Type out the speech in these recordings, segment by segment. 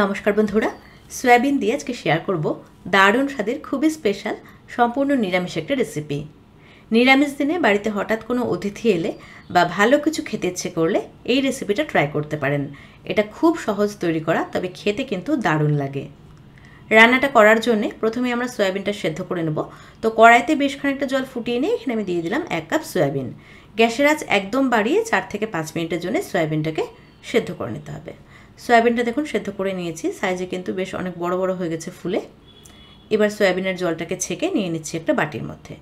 নমস্কার বন্ধুরা সয়াবিন দিয়ে আজকে শেয়ার করব দারুণ স্বাদের খুবই স্পেশাল সম্পূর্ণ নিরামিষ একটা রেসিপি নিরামিষ দিনে বাড়িতে হঠাৎ কোনো অতিথি এলে বা ভালো কিছু খেতে ইচ্ছে করলে এই রেসিপিটা ট্রাই করতে পারেন এটা খুব সহজ তৈরি করা তবে খেতে কিন্তু দারুণ লাগে রান্নাটা করার জন্যে প্রথমে আমরা সয়াবিনটা সেদ্ধ করে নেব তো কড়াইতে বেশ খানিকটা জল ফুটিয়ে নিয়ে এখানে আমি দিয়ে দিলাম এক কাপ সয়াবিন গ্যাসের আজ একদম বাড়িয়ে চার থেকে পাঁচ মিনিটের জন্য সয়াবিনটাকে সেদ্ধ করে নিতে হবে সয়াবিনটা দেখুন সেদ্ধ করে নিয়েছি সাইজে কিন্তু বেশ অনেক বড় বড় হয়ে গেছে ফুলে এবার সয়াবিনের জলটাকে ছেঁকে নিয়ে নিচ্ছি একটা বাটির মধ্যে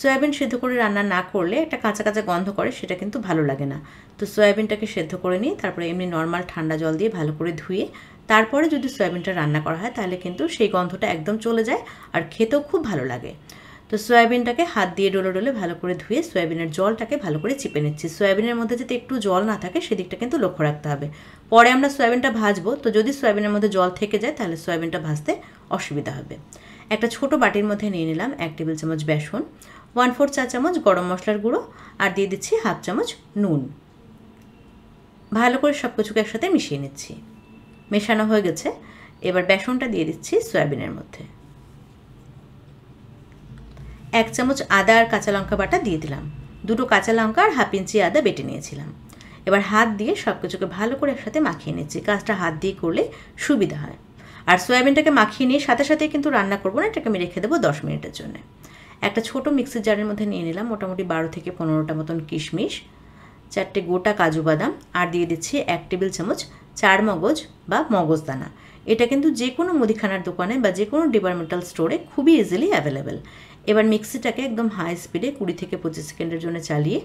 সয়াবিন সেদ্ধ করে রান্না না করলে একটা কাঁচা কাঁচা গন্ধ করে সেটা কিন্তু ভালো লাগে না তো সয়াবিনটাকে সেদ্ধ করে নিই তারপরে এমনি নর্মাল ঠান্ডা জল দিয়ে ভালো করে ধুয়ে তারপরে যদি সয়াবিনটা রান্না করা হয় তাহলে কিন্তু সেই গন্ধটা একদম চলে যায় আর খেতেও খুব ভালো লাগে তো সয়াবিনটাকে হাত দিয়ে ডোলে ডোলে ভালো করে ধুয়ে সয়াবিনের জলটাকে ভালো করে চিপে নিচ্ছি সয়াবিনের মধ্যে যাতে একটু জল না থাকে সেদিকটা কিন্তু লক্ষ্য রাখতে হবে পরে আমরা সয়াবিনটা ভাজবো তো যদি সয়াবিনের মধ্যে জল থেকে যায় তাহলে সয়াবিনটা ভাজতে অসুবিধা হবে একটা ছোট বাটির মধ্যে নিয়ে নিলাম এক টেবিল চামচ বেসন ওয়ান ফোর চা চামচ গরম মশলার গুঁড়ো আর দিয়ে দিচ্ছি হাফ চামচ নুন ভালো করে সব কিছুকে একসাথে মিশিয়ে নিচ্ছি মেশানো হয়ে গেছে এবার বেসনটা দিয়ে দিচ্ছি সয়াবিনের মধ্যে এক চামচ আদা আর কাঁচা লঙ্কা বাটা দিয়ে দিলাম দুটো কাঁচা লঙ্কা আর হাফ ইঞ্চি আদা বেটে নিয়েছিলাম এবার হাত দিয়ে সব কিছুকে ভালো করে একসাথে মাখিয়ে নিচ্ছি কাজটা হাত দিয়ে করলে সুবিধা হয় আর সয়াবিনটাকে মাখিয়ে নিয়ে সাথে সাথে কিন্তু রান্না করবো না এটাকে আমি রেখে দেবো দশ মিনিটের জন্য একটা ছোট মিক্সির জারের মধ্যে নিয়ে নিলাম মোটামুটি বারো থেকে পনেরোটা মতন কিশমিশ চারটে গোটা কাজু বাদাম আর দিয়ে দিচ্ছি এক টেবিল চামচ চার মগজ বা মগজদানা এটা কিন্তু যে কোনো মুদিখানার দোকানে বা যে কোনো ডিপার্টমেন্টাল স্টোরে খুবই ইজিলি অ্যাভেলেবেল এবার মিক্সিটাকে একদম হাই স্পিডে কুড়ি থেকে পঁচিশ সেকেন্ডের জন্য চালিয়ে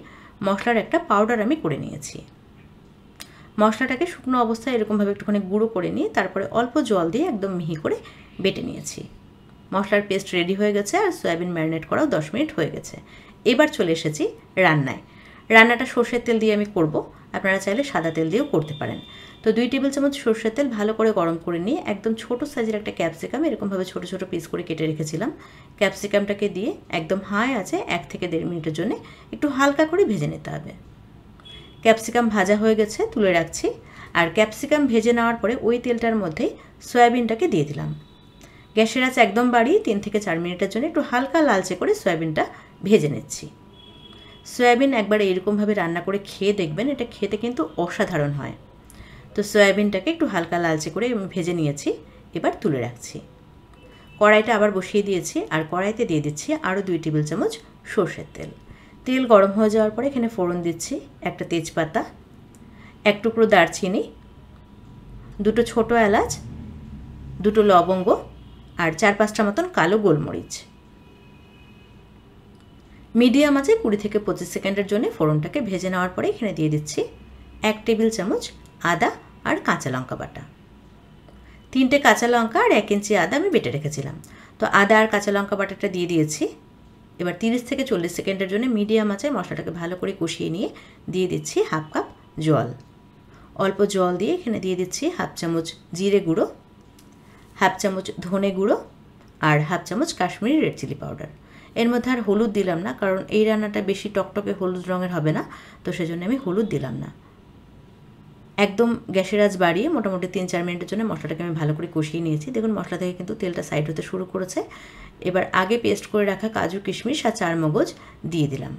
মশলার একটা পাউডার আমি করে নিয়েছি মশলাটাকে শুকনো অবস্থায় এরকমভাবে একটুখানি গুঁড়ো করে নিয়ে তারপরে অল্প জল দিয়ে একদম মিহি করে বেটে নিয়েছি মশলার পেস্ট রেডি হয়ে গেছে আর সয়াবিন ম্যারিনেট করাও দশ মিনিট হয়ে গেছে এবার চলে এসেছি রান্নায় রান্নাটা সর্ষের তেল দিয়ে আমি করব আপনারা চাইলে সাদা তেল দিয়েও করতে পারেন তো দুই টেবিল চামচ সর্ষের তেল ভালো করে গরম করে নিয়ে একদম ছোট সাইজের একটা ক্যাপসিকাম এরকমভাবে ছোট ছোট পিস করে কেটে রেখেছিলাম ক্যাপসিকামটাকে দিয়ে একদম হাই আছে এক থেকে দেড় মিনিটের জন্য একটু হালকা করে ভেজে নিতে হবে ক্যাপসিকাম ভাজা হয়ে গেছে তুলে রাখছি আর ক্যাপসিকাম ভেজে নেওয়ার পরে ওই তেলটার মধ্যেই সয়াবিনটাকে দিয়ে দিলাম গ্যাসের আছে একদম বাড়িয়ে তিন থেকে চার মিনিটের জন্য একটু হালকা লালচে করে সয়াবিনটা ভেজে নিচ্ছি সয়াবিন একবার এরকমভাবে রান্না করে খেয়ে দেখবেন এটা খেতে কিন্তু অসাধারণ হয় তো সয়াবিনটাকে একটু হালকা লালচে করে ভেজে নিয়েছি এবার তুলে রাখছি কড়াইটা আবার বসিয়ে দিয়েছি আর কড়াইতে দিয়ে দিচ্ছি আরও দুই টেবিল চামচ সর্ষের তেল তেল গরম হয়ে যাওয়ার পরে এখানে ফোড়ন দিচ্ছি একটা তেজপাতা এক টুকরো দারচিনি দুটো ছোট এলাচ দুটো লবঙ্গ আর চার পাঁচটা মতন কালো গোলমরিচ মিডিয়াম আছে কুড়ি থেকে পঁচিশ সেকেন্ডের জন্য ফোড়নটাকে ভেজে নেওয়ার পরে এখানে দিয়ে দিচ্ছি এক টেবিল চামচ আদা আর কাঁচা লঙ্কা বাটা তিনটে কাঁচা লঙ্কা আর এক ইঞ্চি আদা আমি বেটে রেখেছিলাম তো আদা আর কাঁচা লঙ্কা বাটাটা দিয়ে দিয়েছি এবার তিরিশ থেকে চল্লিশ সেকেন্ডের জন্য মিডিয়াম আছে মশলাটাকে ভালো করে কষিয়ে নিয়ে দিয়ে দিচ্ছি হাফ কাপ জল অল্প জল দিয়ে এখানে দিয়ে দিচ্ছি হাফ চামচ জিরে গুঁড়ো হাফ চামচ ধনে গুঁড়ো আর হাফ চামচ কাশ্মীরি রেড চিলি পাউডার এর মধ্যে আর হলুদ দিলাম না কারণ এই রান্নাটা বেশি টকটকে হলুদ রঙের হবে না তো সেজন্য আমি হলুদ দিলাম না একদম গ্যাসের আজ বাড়িয়ে মোটামুটি তিন চার মিনিটের জন্য মশলাটাকে আমি ভালো করে কষিয়ে নিয়েছি দেখুন মশলা থেকে কিন্তু তেলটা সাইড হতে শুরু করেছে এবার আগে পেস্ট করে রাখা কাজু কিশমিশ আর চার মগজ দিয়ে দিলাম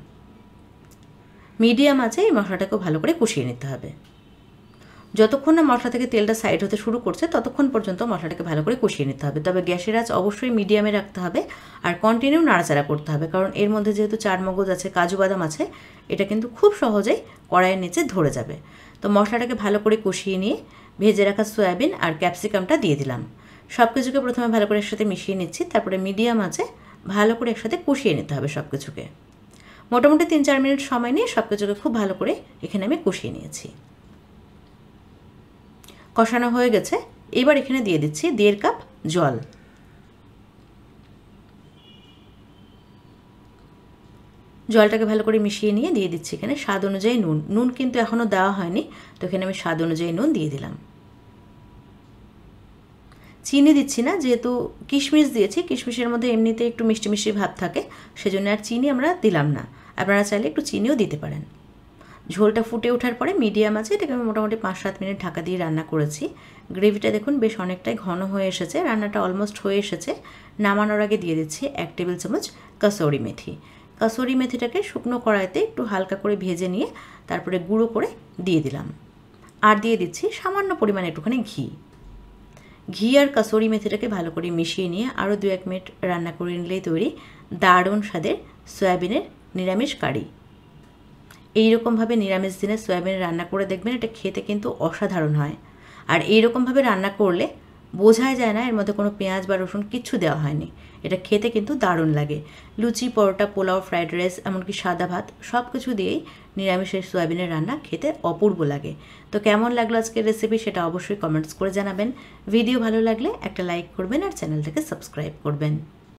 মিডিয়াম আছে এই মশলাটাকেও ভালো করে কষিয়ে নিতে হবে যতক্ষণ না মশলা থেকে তেলটা সাইড হতে শুরু করছে ততক্ষণ পর্যন্ত মশলাটাকে ভালো করে কষিয়ে নিতে হবে তবে গ্যাসের আঁচ অবশ্যই মিডিয়ামে রাখতে হবে আর কন্টিনিউ নাড়াচাড়া করতে হবে কারণ এর মধ্যে যেহেতু চার মগজ আছে কাজু বাদাম আছে এটা কিন্তু খুব সহজেই কড়াইয়ের নিচে ধরে যাবে তো মশলাটাকে ভালো করে কষিয়ে নিয়ে ভেজে রাখা সয়াবিন আর ক্যাপসিকামটা দিয়ে দিলাম সব কিছুকে প্রথমে ভালো করে একসাথে মিশিয়ে নিচ্ছি তারপরে মিডিয়াম আছে ভালো করে একসাথে কষিয়ে নিতে হবে সব কিছুকে মোটামুটি তিন চার মিনিট সময় নিয়ে সব কিছুকে খুব ভালো করে এখানে আমি কষিয়ে নিয়েছি কষানো হয়ে গেছে এবার এখানে দিয়ে দিচ্ছি দেড় কাপ জল জলটাকে ভালো করে মিশিয়ে নিয়ে দিয়ে দিচ্ছি এখানে স্বাদ অনুযায়ী নুন নুন কিন্তু এখনও দেওয়া হয়নি তো এখানে আমি স্বাদ অনুযায়ী নুন দিয়ে দিলাম চিনি দিচ্ছি না যেহেতু কিশমিশ দিয়েছি কিশমিশের মধ্যে এমনিতে একটু মিষ্টি মিষ্টি ভাব থাকে সেজন্য আর চিনি আমরা দিলাম না আপনারা চাইলে একটু চিনিও দিতে পারেন ঝোলটা ফুটে ওঠার পরে মিডিয়াম আছে এটাকে আমি মোটামুটি পাঁচ সাত মিনিট ঢাকা দিয়ে রান্না করেছি গ্রেভিটা দেখুন বেশ অনেকটাই ঘন হয়ে এসেছে রান্নাটা অলমোস্ট হয়ে এসেছে নামানোর আগে দিয়ে দিচ্ছি এক টেবিল চামচ কাসৌরি মেথি কাসৌরি মেথিটাকে শুকনো কড়াইতে একটু হালকা করে ভেজে নিয়ে তারপরে গুঁড়ো করে দিয়ে দিলাম আর দিয়ে দিচ্ছি সামান্য পরিমাণে একটুখানি ঘি ঘি আর কাসৌরি মেথিটাকে ভালো করে মিশিয়ে নিয়ে আরও দু এক মিনিট রান্না করে নিলেই তৈরি দারুণ স্বাদের সয়াবিনের নিরামিষ কারি এই রকমভাবে নিরামিষ দিনে সয়াবিন রান্না করে দেখবেন এটা খেতে কিন্তু অসাধারণ হয় আর এই রান্না করলে বোঝাই যায় না এর মধ্যে কোনো পেঁয়াজ বা রসুন কিচ্ছু দেওয়া হয়নি এটা খেতে কিন্তু দারুণ লাগে লুচি পরোটা পোলাও ফ্রাইড রাইস এমনকি সাদা ভাত সব কিছু দিয়েই নিরামিষের সয়াবিনের রান্না খেতে অপূর্ব লাগে তো কেমন লাগলো আজকের রেসিপি সেটা অবশ্যই কমেন্টস করে জানাবেন ভিডিও ভালো লাগলে একটা লাইক করবেন আর চ্যানেলটাকে সাবস্ক্রাইব করবেন